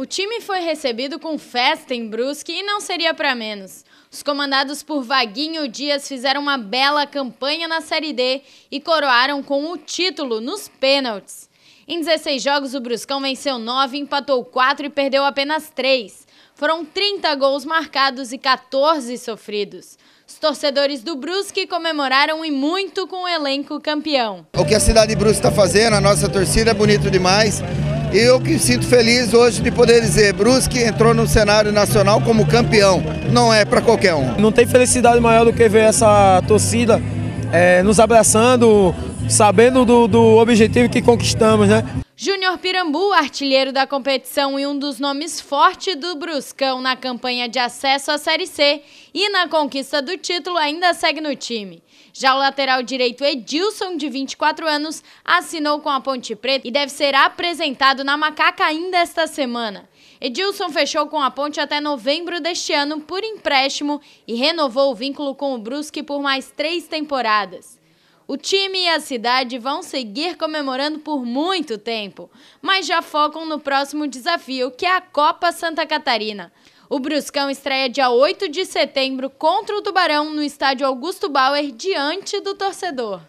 O time foi recebido com festa em Brusque e não seria para menos. Os comandados por Vaguinho Dias fizeram uma bela campanha na Série D e coroaram com o título nos pênaltis. Em 16 jogos, o Bruscão venceu 9, empatou 4 e perdeu apenas 3. Foram 30 gols marcados e 14 sofridos. Os torcedores do Brusque comemoraram e muito com o elenco campeão. O que a cidade de Brusque está fazendo, a nossa torcida é bonito demais. E eu que sinto feliz hoje de poder dizer, Brusque entrou no cenário nacional como campeão. Não é para qualquer um. Não tem felicidade maior do que ver essa torcida é, nos abraçando, sabendo do, do objetivo que conquistamos, né? Júnior Pirambu, artilheiro da competição e um dos nomes fortes do Bruscão na campanha de acesso à Série C e na conquista do título, ainda segue no time. Já o lateral direito Edilson, de 24 anos, assinou com a Ponte Preta e deve ser apresentado na Macaca ainda esta semana. Edilson fechou com a Ponte até novembro deste ano por empréstimo e renovou o vínculo com o Brusque por mais três temporadas. O time e a cidade vão seguir comemorando por muito tempo, mas já focam no próximo desafio, que é a Copa Santa Catarina. O Bruscão estreia dia 8 de setembro contra o Tubarão no estádio Augusto Bauer diante do torcedor.